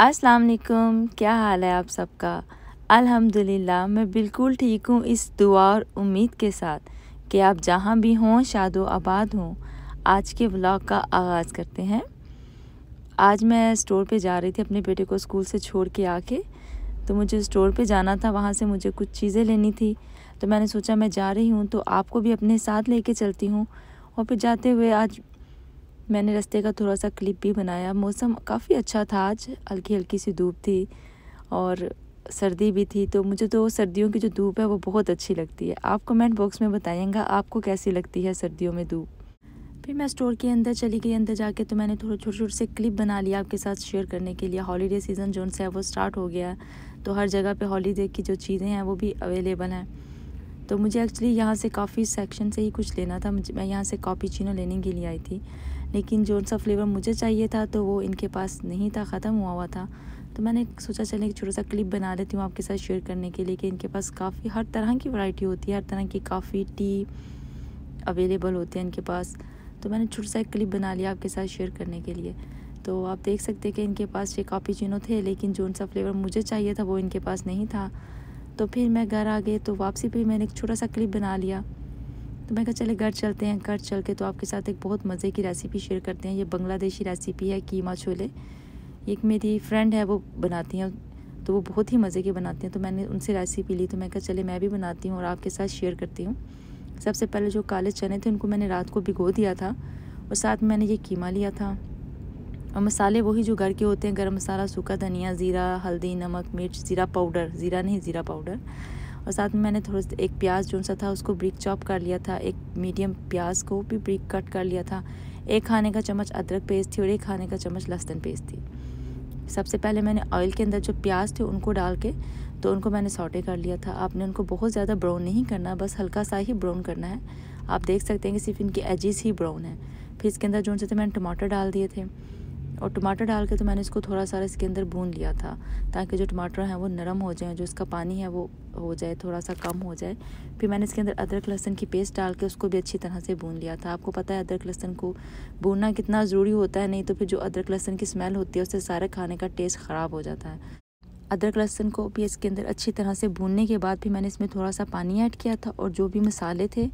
अस्सलाम वालेकुम क्या हाल है आप सबका अल्हम्दुलिल्लाह मैं बिल्कुल ठीक हूँ इस दुआ और उम्मीद के साथ कि आप जहाँ भी हों शादो आबाद हों आज के व्लॉग का आगाज़ करते हैं आज मैं स्टोर पे जा रही थी अपने बेटे को स्कूल से छोड़ के आके तो मुझे स्टोर पे जाना था वहाँ से मुझे कुछ चीज़ें लेनी थी तो मैंने सोचा मैं जा रही हूँ तो आपको भी अपने साथ कर चलती हूँ और फिर जाते हुए आज मैंने रास्ते का थोड़ा सा क्लिप भी बनाया मौसम काफ़ी अच्छा था आज हल्की हल्की सी धूप थी और सर्दी भी थी तो मुझे तो सर्दियों की जो धूप है वो बहुत अच्छी लगती है आप कमेंट बॉक्स में बताइएगा आपको कैसी लगती है सर्दियों में धूप फिर मैं स्टोर के अंदर चली गई अंदर जाके तो मैंने थोड़े छोटे छोटे से क्लिप बना लिया आपके साथ शेयर करने के लिए हॉलीडे सीज़न जो है वो स्टार्ट हो गया तो हर जगह पर हॉलीडे की जो चीज़ें हैं वो भी अवेलेबल हैं तो मुझे एक्चुअली यहाँ से काफ़ी सेक्शन से ही कुछ लेना था मुझे मैं यहाँ से कॉपी चीनो लेने के लिए आई थी लेकिन जो सा फ्लेवर मुझे चाहिए था तो वो इनके पास नहीं था ख़त्म हुआ हुआ था तो मैंने सोचा चले कि छोटा सा क्लिप बना लेती हूँ आपके साथ शेयर करने के लिए कि इनके पास काफ़ी हर तरह की वैरायटी होती है हर तरह की काफ़ी टी अवेलेबल होते हैं इनके पास तो मैंने छोटा सा एक क्लिप बना लिया आपके साथ शेयर करने के लिए तो आप देख सकते हैं कि इनके पास ये काफ़ी चीनों थे लेकिन जो सा फ्लेवर मुझे चाहिए था वो इनके पास नहीं था तो फिर मैं घर आ गई तो वापसी पर मैंने एक छोटा सा क्लिप बना लिया तो मैं कहा चले घर चलते हैं घर चल के तो आपके साथ एक बहुत मज़े की रेसिपी शेयर करते हैं ये बांग्लादेशी रेसिपी है कीमा छोले एक मेरी फ्रेंड है वो बनाती हैं तो वो बहुत ही मज़े के बनाती हैं तो मैंने उनसे रेसिपी ली तो मैं कहा चले मैं भी बनाती हूँ और आपके साथ शेयर करती हूँ सबसे पहले जो काले चने थे उनको मैंने रात को भिगो दिया था और साथ में मैंने ये कीमा लिया था और मसाले वही जो घर के होते हैं गर्म मसाला सूखा धनिया ज़ीरा हल्दी नमक मिर्च ज़ीरा पाउडर ज़ीरा नहीं ज़ीरा पाउडर और साथ में मैंने थोड़ा सा एक प्याज जो सा था उसको ब्रिक चॉप कर लिया था एक मीडियम प्याज को भी ब्रिक कट कर लिया था एक खाने का चम्मच अदरक पेस्ट थी और एक खाने का चम्मच लहसुन पेस्ट थी सबसे पहले मैंने ऑयल के अंदर जो प्याज थे उनको डाल के तो उनको मैंने सौटे कर लिया था आपने उनको बहुत ज़्यादा ब्राउन नहीं करना बस हल्का सा ही ब्राउन करना है आप देख सकते हैं कि सिर्फ इनकी एजिस ही ब्राउन है फिर इसके अंदर जो से थे मैंने टमाटर डाल दिए थे और टमाटर डाल के तो मैंने इसको थोड़ा सारा इसके अंदर भून लिया था ताकि जो टमाटर हैं वो नरम हो जाए जो इसका पानी है वो हो जाए थोड़ा सा कम हो जाए फिर मैंने इसके अंदर अदरक लहसन की पेस्ट डाल के उसको भी अच्छी तरह से भून लिया था आपको पता है अदरक लहसन को भूनना कितना ज़रूरी होता है नहीं तो फिर जो अदरक लहसन की स्मेल होती है उससे सारे खाने का टेस्ट ख़राब हो जाता है अदरक लहसन को भी इसके अंदर अच्छी तरह से भूनने के बाद भी मैंने इसमें थोड़ा सा पानी ऐड किया था और जो भी मसाले थे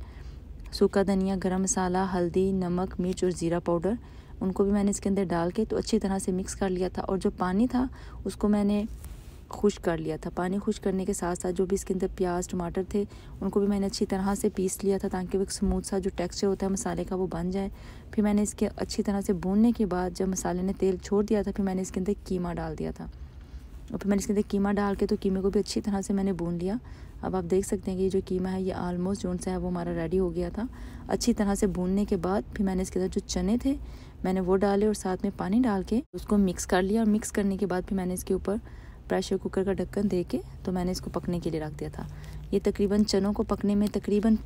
सूखा धनिया गरम मसाला हल्दी नमक मिर्च और ज़ीरा पाउडर उनको भी मैंने इसके अंदर डाल के तो अच्छी तरह से मिक्स कर लिया था और जो पानी था उसको मैंने खुश कर लिया था पानी खुश करने के साथ साथ जो भी इसके अंदर प्याज टमाटर थे उनको भी मैंने अच्छी तरह से पीस लिया था ताकि वो एक स्मूथ सा जो टेक्सचर होता है मसाले का वो बन जाए फिर मैंने इसके अच्छी तरह से भूनने के बाद जब मसाले ने तेल छोड़ दिया था फिर मैंने इसके अंदर कीमा डाल दिया था और फिर मैंने इसके अंदर कीमा डाल के तो कीमे को भी अच्छी तरह से मैंने भून लिया अब आप देख सकते हैं कि जो कीमा है ये आलमोस्ट जो सा है वो हमारा रेडी हो गया था अच्छी तरह से भूनने के बाद फिर मैंने इसके अंदर जो चने थे मैंने वो डाले और साथ में पानी डाल के उसको मिक्स कर लिया और मिक्स करने के बाद फिर मैंने इसके ऊपर प्रेशर कुकर का ढक्कन दे के तो मैंने इसको पकने के लिए रख दिया था ये तकरीबन चनों को पकने में तकरीबन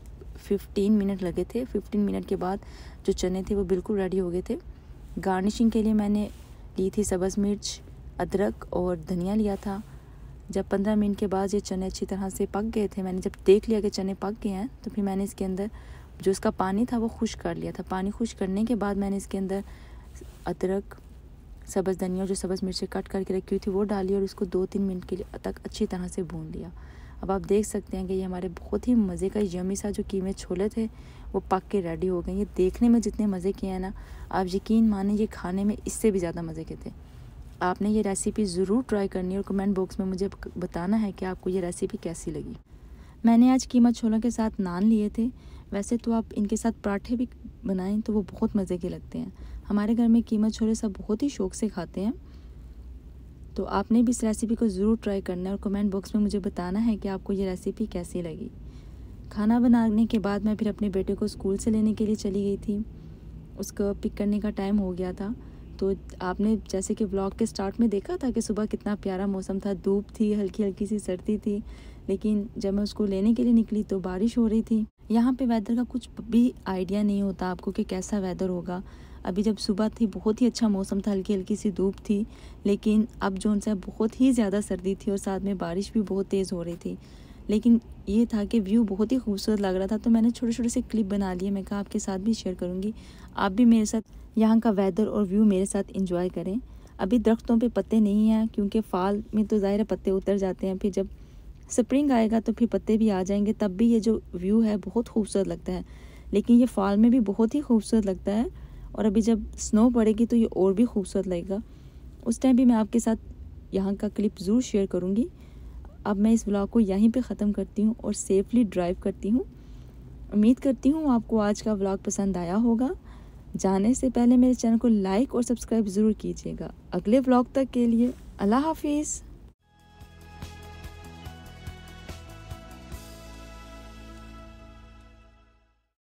15 मिनट लगे थे 15 मिनट के बाद जो चने थे वो बिल्कुल रेडी हो गए थे गार्निशिंग के लिए मैंने ली थी सब्ज़ मिर्च अदरक और धनिया लिया था जब पंद्रह मिनट के बाद ये चने अच्छी तरह से पक गए थे मैंने जब देख लिया कि चने पक गए हैं तो फिर मैंने इसके अंदर जो इसका पानी था वो खुश कर लिया था पानी खुश करने के बाद मैंने इसके अंदर अदरक सब्ज़ धनिया जो सब्ज़ मिर्चें कट करके रखी हुई थी वो डाली और इसको दो तीन मिनट के लिए तक अच्छी तरह से भून लिया अब आप देख सकते हैं कि ये हमारे बहुत ही मज़े का यमी सा जो कीमे छोले थे वो पक के रेडी हो गए ये देखने में जितने मज़े के हैं ना आप यकीन माने ये खाने में इससे भी ज़्यादा मज़े के थे आपने ये रेसिपी ज़रूर ट्राई करनी है और कमेंट बॉक्स में मुझे बताना है कि आपको ये रेसिपी कैसी लगी मैंने आज कीमा छोलों के साथ नान लिए थे वैसे तो आप इनके साथ पराठे भी बनाएं तो वो बहुत मज़े के लगते हैं हमारे घर में कीमा छोले सब बहुत ही शौक से खाते हैं तो आपने भी इस रेसिपी को ज़रूर ट्राई करना है और कमेंट बॉक्स में मुझे बताना है कि आपको ये रेसिपी कैसी लगी खाना बनाने के बाद मैं फिर अपने बेटे को स्कूल से लेने के लिए चली गई थी उसको पिक करने का टाइम हो गया था तो आपने जैसे कि ब्लॉग के स्टार्ट में देखा था कि सुबह कितना प्यारा मौसम था धूप थी हल्की हल्की सी सर्दी थी लेकिन जब मैं उसको लेने के लिए निकली तो बारिश हो रही थी यहाँ पे वेदर का कुछ भी आइडिया नहीं होता आपको कि कैसा वेदर होगा अभी जब सुबह थी बहुत ही अच्छा मौसम था हल्की हल्की सी धूप थी लेकिन अब जो उनसे बहुत ही ज़्यादा सर्दी थी और साथ में बारिश भी बहुत तेज़ हो रही थी लेकिन ये था कि व्यू बहुत ही खूबसूरत लग रहा था तो मैंने छोटे छोटे से क्लिप बना लिए मैं कहा आपके साथ भी शेयर करूँगी आप भी मेरे साथ यहाँ का वेदर और व्यू मेरे साथ इंजॉय करें अभी दरख्तों पे पत्ते नहीं हैं क्योंकि फ़ाल में तो ज़ाहिर पत्ते उतर जाते हैं फिर जब स्प्रिंग आएगा तो फिर पत्ते भी आ जाएंगे तब भी ये जो व्यू है बहुत खूबसूरत लगता है लेकिन ये फ़ाल में भी बहुत ही खूबसूरत लगता है और अभी जब स्नो पड़ेगी तो ये और भी खूबसूरत लगेगा उस टाइम भी मैं आपके साथ यहाँ का क्लिप ज़रूर शेयर करूँगी अब मैं इस ब्लॉग को यहीं पे ख़त्म करती हूँ और सेफली ड्राइव करती हूँ उम्मीद करती हूँ आपको आज का ब्लॉग पसंद आया होगा जाने से पहले मेरे चैनल को लाइक और सब्सक्राइब ज़रूर कीजिएगा अगले ब्लॉग तक के लिए अल्लाह हाफिज़